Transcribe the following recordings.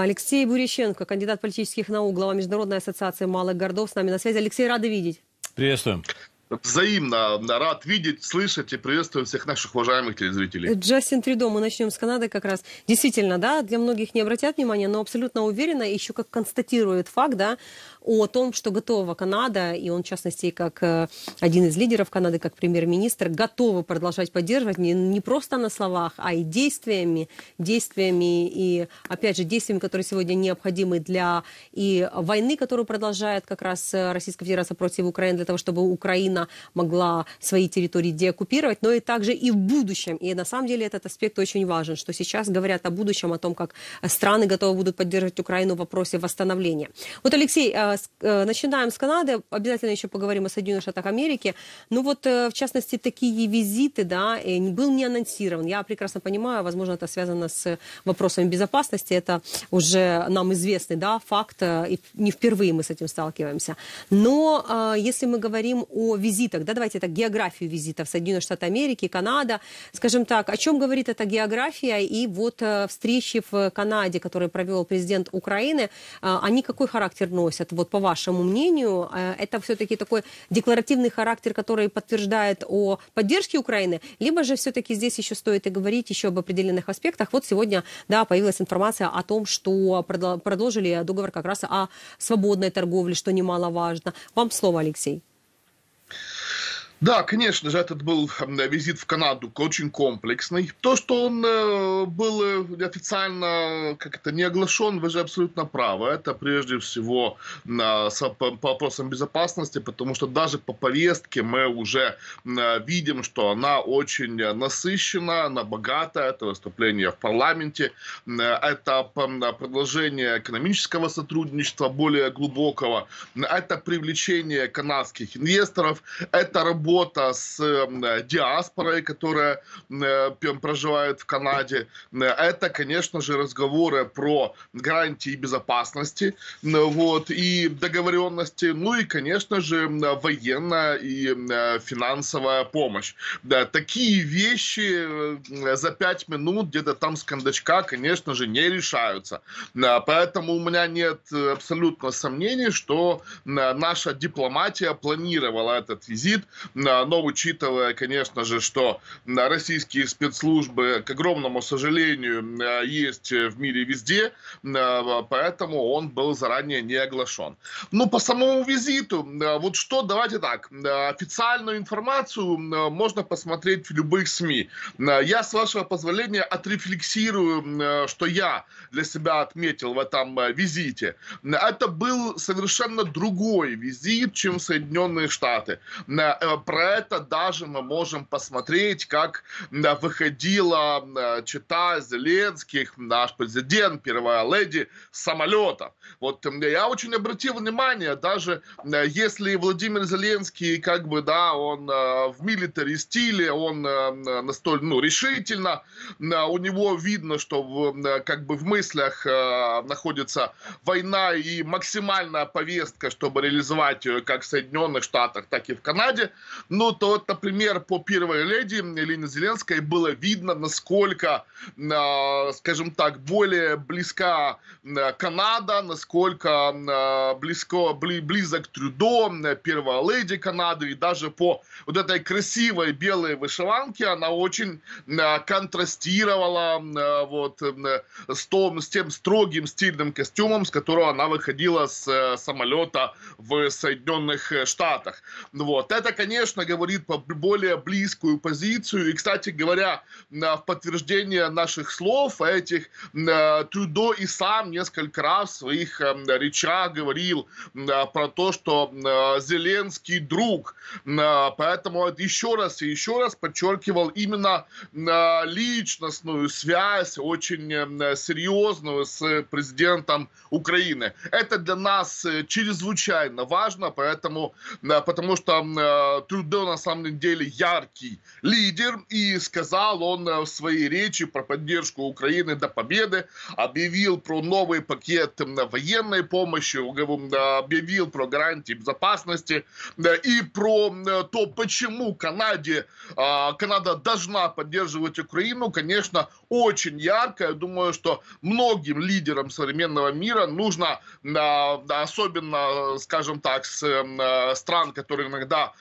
Алексей Бурищенко, кандидат политических наук, глава Международной ассоциации малых городов, с нами на связи. Алексей, рады видеть. Приветствуем. Взаимно рад видеть, слышать и приветствовать всех наших уважаемых телезрителей. Джастин Трюдо, мы начнем с Канады как раз. Действительно, да, для многих не обратят внимания, но абсолютно уверенно еще как констатирует факт, да, о том, что готова Канада, и он, в частности, как э, один из лидеров Канады, как премьер-министр, готовы продолжать поддерживать не, не просто на словах, а и действиями, действиями и, опять же, действиями, которые сегодня необходимы для и войны, которую продолжает как раз э, Российская Федерация против Украины, для того, чтобы Украина могла свои территории деоккупировать, но и также и в будущем. И на самом деле этот аспект очень важен, что сейчас говорят о будущем, о том, как страны готовы будут поддерживать Украину в вопросе восстановления. Вот, Алексей, э, Э, э, начинаем с Канады, обязательно еще поговорим о Соединенных Штатах Америки. Ну вот, э, в частности, такие визиты, да, был не анонсирован. Я прекрасно понимаю, возможно, это связано с вопросами безопасности, это уже нам известный, да, факт, и не впервые мы с этим сталкиваемся. Но если мы говорим о визитах, да, давайте так, географию визитов Соединенных Штатов Америки, Канада, скажем так, о чем говорит эта география и вот встречи в Канаде, которые провел президент Украины, они какой характер носят? Вот вот по вашему мнению, э, это все-таки такой декларативный характер, который подтверждает о поддержке Украины, либо же все-таки здесь еще стоит и говорить еще об определенных аспектах. Вот сегодня, да, появилась информация о том, что продолжили договор как раз о свободной торговле, что немаловажно. Вам слово, Алексей. Да, конечно же, этот был визит в Канаду очень комплексный. То, что он э, был э, официально как-то не оглашен, вы же абсолютно правы. Это прежде всего а, по вопросам безопасности, потому что даже по повестке мы уже а, видим, что она очень насыщена, она богата. Это выступление в парламенте, а, это продолжение экономического сотрудничества более глубокого, это привлечение канадских инвесторов, это работа работа с э, диаспорой, которая э, проживает в Канаде. Э, это, конечно же, разговоры про гарантии безопасности вот, и договоренности. Ну и, конечно же, военная и финансовая помощь. Да, такие вещи за пять минут где-то там с кондачка, конечно же, не решаются. Поэтому у меня нет абсолютно сомнений, что наша дипломатия планировала этот визит но учитывая, конечно же, что российские спецслужбы, к огромному сожалению, а, есть в мире везде, а, поэтому он был заранее не оглашен. Ну, по самому визиту, а, вот что, давайте так, официальную информацию можно посмотреть в любых СМИ. Я, с вашего позволения, отрефлексирую, что я для себя отметил в этом визите. Это был совершенно другой визит, чем Соединенные Штаты. Э, про это даже мы можем посмотреть, как выходила, э, чита Зеленских, наш президент, первая леди, самолета. Вот я очень обратил внимание, даже э, если Владимир Зеленский, как бы, да, он э, в милитари стиле, он настолько, ну, решительно, у него видно, что в, как бы в мыслях находится война и максимальная повестка, чтобы реализовать ее как в Соединенных Штатах, так и в Канаде. Ну, то например, по первой леди Елене Зеленской было видно, насколько, а, скажем так, более близка а, Канада, насколько а, близко, близок Трюдо, первая леди Канады, и даже по вот этой красивой белой вышиванке она очень контрастировала вот с, том, с тем строгим стильным костюмом, с которого она выходила с э, самолета в Соединенных Штатах. Вот. Это, конечно, конечно, говорит по более близкую позицию. И, кстати говоря, в подтверждение наших слов этих Трюдо и сам несколько раз в своих эм, речах говорил про то, что Зеленский друг. Поэтому еще раз и еще раз подчеркивал именно личностную связь, очень эм, серьезную с президентом Украины. Это для нас э, чрезвычайно важно, поэтому, потому что эм, Трюдо на самом деле яркий лидер, и сказал он э, в своей речи про поддержку Украины до победы, объявил про новый пакет военной помощи, объявил про гарантии безопасности и про то, почему Канаде, а, Канада должна поддерживать Украину, конечно, очень ярко. Я думаю, что многим лидерам современного мира нужно, а, особенно, скажем так, с а, стран, которые иногда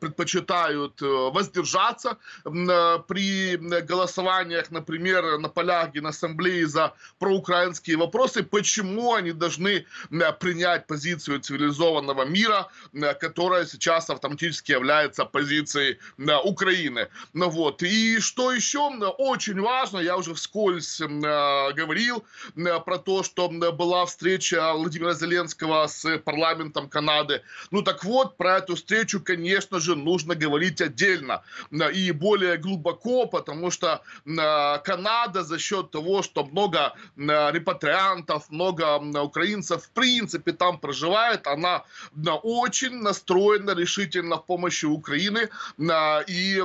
предпочитают э, воздержаться э, при голосованиях, например, на полях Генассамблеи за проукраинские вопросы, почему они должны принять позицию цивилизованного мира, которая сейчас автоматически является позицией Украины. Ну вот. И что еще очень важно, я уже вскользь э, говорил про то, что была встреча Владимира Зеленского с парламентом Канады. Ну так вот, про эту встречу конечно же, нужно говорить отдельно и более глубоко, потому что а, Канада за счет того, что много а, репатриантов, много украинцев, в принципе, там проживает, она очень настроена решительно в помощи Украины, а, и,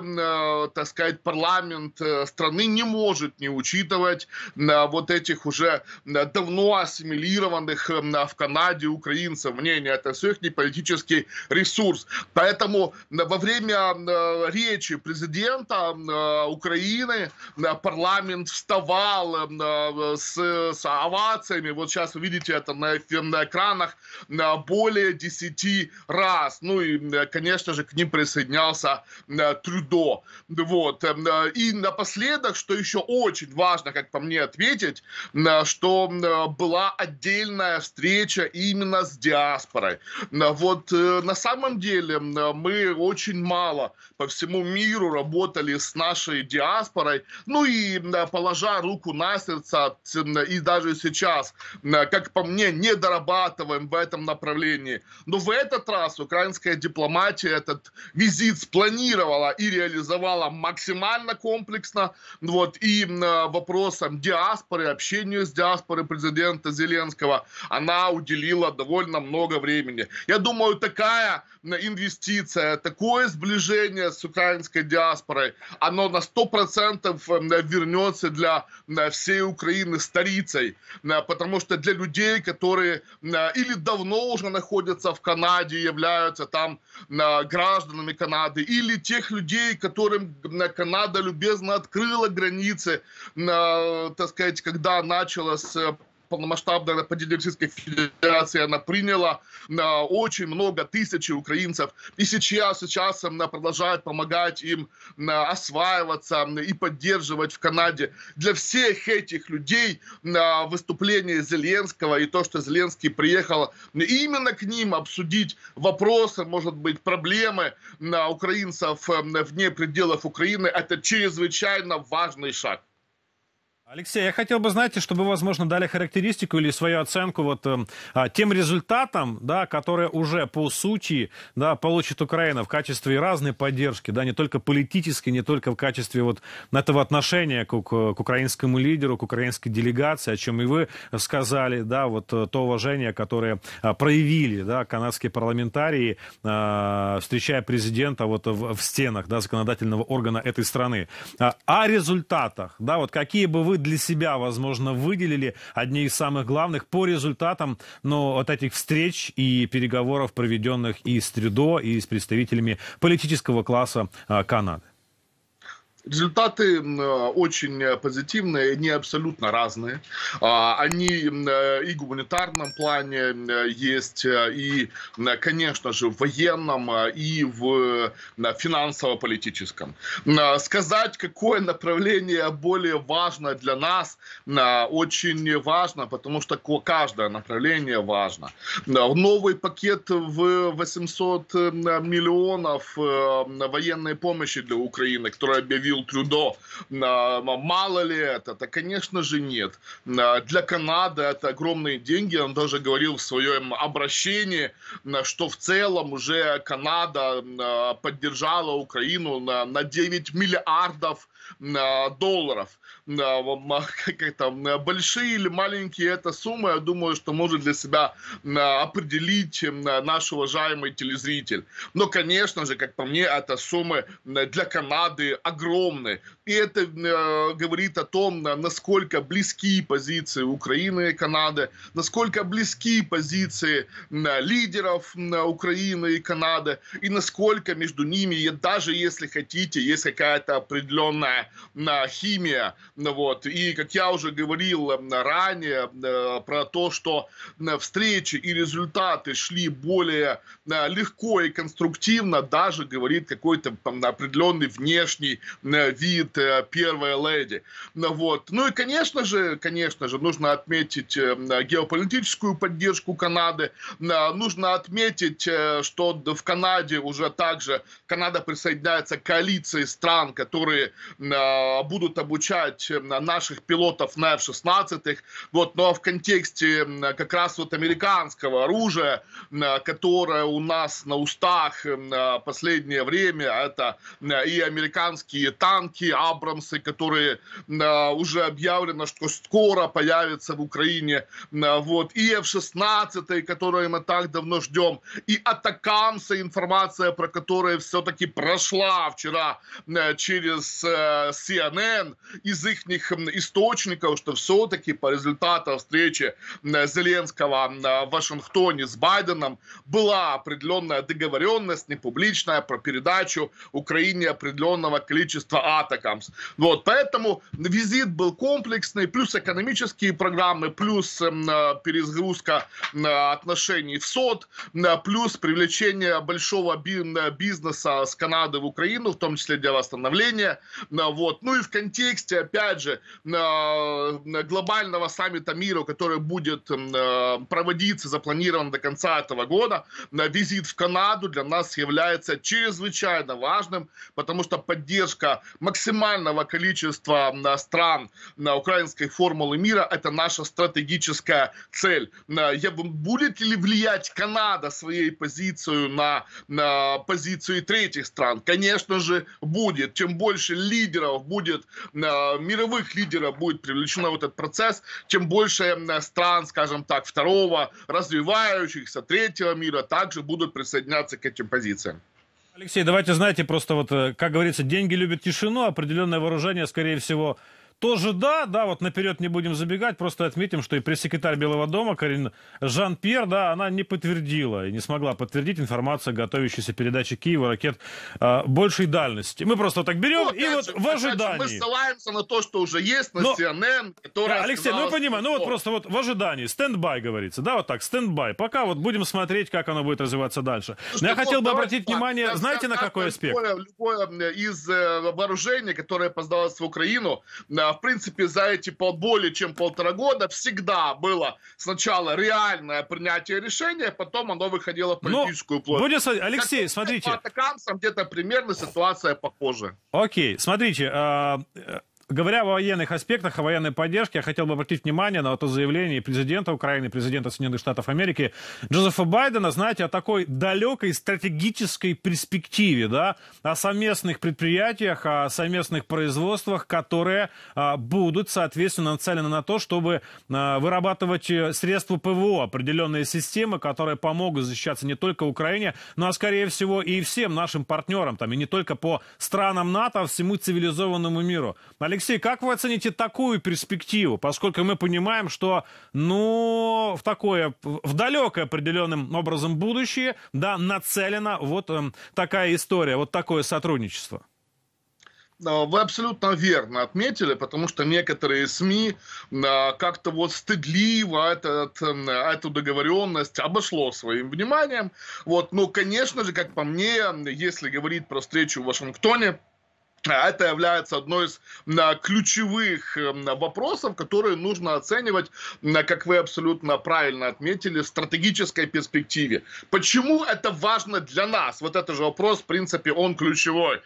так сказать, парламент э, страны не может не учитывать вот этих уже давно ассимилированных в Канаде украинцев мнений. Это все их не политический ресурс. Поэтому Поэтому э, во время э, речи президента э, Украины парламент вставал с, с овациями. Вот сейчас вы видите это на, на экранах более 10 раз. Ну и, конечно же, к ним присоединялся Трюдо. Вот. И напоследок, что еще очень важно, как по мне, ответить, что была отдельная встреча именно с диаспорой. Вот на самом деле а мы очень мало по всему миру работали с нашей диаспорой. Ну и положа руку на сердце, и даже сейчас, как по мне, не дорабатываем в этом направлении. Но в этот раз украинская дипломатия этот визит спланировала и реализовала максимально комплексно. Вот, и а, вопросам диаспоры, общению с диаспорой президента Зеленского она уделила довольно много времени. Я думаю, такая инвестиция птица, такое сближение с украинской диаспорой, оно на 100% эм, вернется для всей Украины старицей, э, потому что для людей, которые или давно уже находятся в Канаде, являются там гражданами Канады, или тех людей, которым Канада любезно открыла границы, э, так сказать, когда началась э, полномасштабная победа Российской Федерации, она приняла на очень много тысяч украинцев. И сейчас, сейчас она продолжает помогать им а, осваиваться и поддерживать в Канаде. Для всех этих людей а, выступление Зеленского и то, что Зеленский приехал именно к ним обсудить вопросы, может быть, проблемы а, украинцев вне пределов Украины, это чрезвычайно важный шаг. Алексей, я хотел бы, знаете, чтобы вы, возможно, дали характеристику или свою оценку вот э, тем результатам, да, которые уже по сути да, получит Украина в качестве разной поддержки, да, не только политической, не только в качестве вот этого отношения к, к, к украинскому лидеру, к украинской делегации, о чем и вы сказали, да, вот э, то уважение, которое а, проявили, да, канадские парламентарии, э, встречая президента вот в, в стенах, да, законодательного органа этой страны. А, о результатах, да, вот какие бы вы для себя, возможно, выделили одни из самых главных по результатам ну, от этих встреч и переговоров, проведенных и с Трюдо, и с представителями политического класса а, Канады? Результаты э, очень э, позитивные, они абсолютно разные. А, они э, и в гуманитарном плане есть, и, конечно же, в военном, и в финансово-политическом. Сказать, какое направление более важно для нас, очень важно, потому что каждое направление важно. Новый пакет в 800 миллионов военной помощи для Украины, который объявил говорил Трюдо, мало ли это? Да, конечно же, нет. Для Канады это огромные деньги. Он даже говорил в своем обращении, что в целом уже Канада а, поддержала Украину на 9 миллиардов долларов. А, как там, большие или маленькие эта сумма, я думаю, что может для себя определить наш уважаемый телезритель. Но, конечно же, как по мне, это суммы для Канады огромные. И это э, говорит о том, насколько близкие позиции Украины и Канады, насколько близкие позиции лидеров Украины и Канады, и насколько между ними, даже если хотите, есть какая-то определенная Э, на химия. Вот. И, как я уже говорил ранее, э, про то, что встречи и результаты шли более э, легко и конструктивно, даже говорит какой-то определенный внешний вид первой леди. Вот. Ну и, конечно же, конечно же, нужно отметить геополитическую поддержку Канады. Нужно отметить, что в Канаде уже также Канада присоединяется к коалиции стран, которые Э, будут обучать э, наших пилотов на F-16. Вот, но ну, а в контексте как раз вот американского оружия, э, которое у нас на устах последнее время, это и американские танки, Абрамсы, которые уже объявлено, что скоро появятся в Украине. Вот, и F-16, которые мы так давно ждем, и Атакамсы, информация про которые все-таки прошла вчера через CNN э, э, из их источников, что все-таки по результатам встречи Зеленского в Вашингтоне с Байденом была определенная договоренность, непубличная, про передачу Украине определенного количества атакамс. Ну вот, поэтому визит был комплексный, плюс экономические программы, плюс э, перезагрузка отношений в СОД, плюс привлечение большого бизнеса с Канады в Украину, в том числе для восстановления, вот. Ну и в контексте, опять же, глобального саммита мира, который будет э, проводиться, запланирован до конца этого года, визит в Канаду для нас является чрезвычайно важным, потому что поддержка максимального количества стран на украинской формулы мира – это наша стратегическая цель. Э, будет ли влиять Канада своей позицией на, на позицию третьих стран? Конечно же, будет. Чем больше лидеров лидеров будет, э, мировых лидеров будет привлечено в этот процесс, чем больше стран, скажем так, второго, развивающихся, третьего мира также будут присоединяться к этим позициям. Алексей, давайте знаете, просто вот, э, как говорится, деньги любят тишину, определенное вооружение, скорее всего, тоже да, да, вот наперед не будем забегать, просто отметим, что и пресс-секретарь Белого дома Карин Жан-Пьер, да, она не подтвердила и не смогла подтвердить информацию о готовящейся передаче Киева ракет э, большей дальности. Мы просто так берем ну, и вот же, в ожидании. Же мы ссылаемся на то, что уже есть, на Но... CNN, которая... Алексей, ну я понимаю, ну вот просто вот в ожидании, стендбай говорится, да, вот так, стендбай, пока вот будем смотреть, как оно будет развиваться дальше. Слушайте, ну Но я хотел бы обратить внимание, так, знаете, на какой аспект? Любое, любое из э, вооружений, которое поздалось в Украину, э, в принципе, за эти пол, более чем полтора года всегда было сначала реальное принятие решения, потом оно выходило в ну, политическую Но площадь. Будет, Алексей, как, смотрите. По где-то примерно ситуация похожа. Окей, смотрите, а, э, Говоря о военных аспектах, о военной поддержке, я хотел бы обратить внимание на то заявление президента Украины, президента Соединенных Штатов Америки Джозефа Байдена, знаете, о такой далекой стратегической перспективе, да, о совместных предприятиях, о совместных производствах, которые а, будут, соответственно, нацелены на то, чтобы а, вырабатывать э, средства ПВО, определенные системы, которые помогут защищаться не только Украине, но, а, скорее всего, и всем нашим партнерам, там, и не только по странам НАТО, а всему цивилизованному миру. Алексей Алексей, как вы оцените такую перспективу? Поскольку мы понимаем, что, ну, в такое, в далекое определенным образом будущее, да, нацелена вот э, такая история, вот такое сотрудничество вы абсолютно верно отметили, потому что некоторые СМИ э, как-то вот стыдливо этот, эм, эту договоренность обошло своим вниманием. Вот, но, ну, конечно же, как по мне, если говорить про встречу в Вашингтоне, а это является одной из а, ключевых эм, вопросов, которые нужно оценивать, а, как вы абсолютно правильно отметили, в стратегической перспективе. Почему это важно для нас? Вот это же вопрос, в принципе, он ключевой.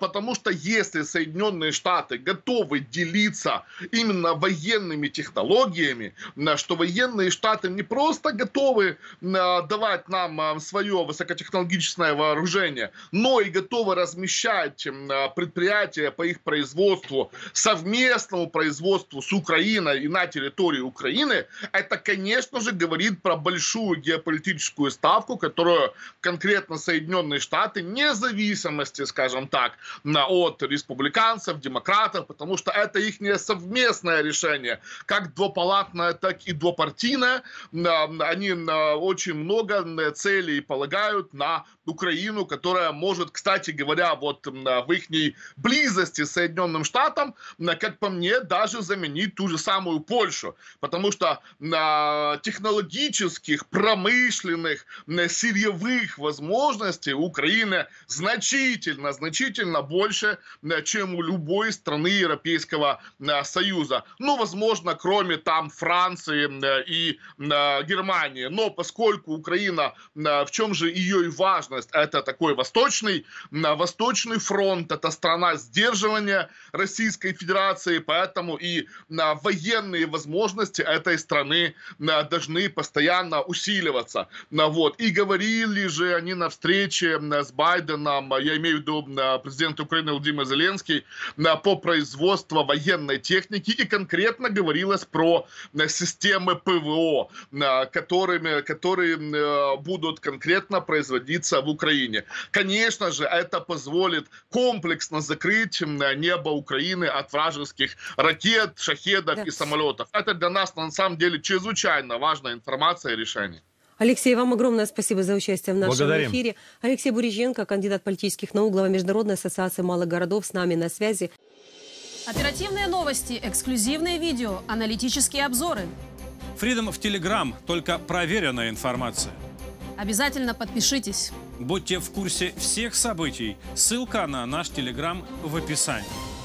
Потому что если Соединенные Штаты готовы делиться именно военными технологиями, что военные Штаты не просто готовы давать нам свое высокотехнологичное вооружение, но и готовы размещать пред предприятия по их производству, совместному производству с Украиной и на территории Украины, это, конечно же, говорит про большую геополитическую ставку, которую конкретно Соединенные Штаты, независимости, скажем так, от республиканцев, демократов, потому что это их не совместное решение, как двупалатное, так и двупартийное. Они очень много э, целей полагают на Украину, которая может, кстати говоря, вот э, в их близости с Соединенным Штатам, э, как по мне, даже заменить ту же самую Польшу. Потому что на э, технологических, промышленных, на э, сырьевых возможностей Украины значительно, значительно больше, чем у любой страны Европейского Союза. Ну, возможно, кроме там Франции и Германии. Но поскольку Украина, в чем же ее и важность, это такой восточный, на восточный фронт, это страна, страна сдерживания Российской Федерации, поэтому и а, военные возможности этой страны а, должны постоянно усиливаться. На Вот. И говорили же они на встрече с Байденом, а, я имею в виду президента Украины Владимир Зеленский, на по производству военной техники, и конкретно говорилось про системы ПВО, которыми, которые будут конкретно производиться в Украине. Конечно же, это позволит комплексно соответственно, закрыть небо Украины от вражеских ракет, шахедов и самолетов. Это для нас, на самом деле, чрезвычайно важная информация и решение. Алексей, вам огромное спасибо за участие в нашем Благодарим. эфире. Алексей Буриженко, кандидат политических наук, глава Международной ассоциации малых городов, с нами на связи. Оперативные новости, эксклюзивные видео, аналитические обзоры. Фридом в Телеграм, только проверенная информация. Обязательно подпишитесь. Будьте в курсе всех событий. Ссылка на наш телеграм в описании.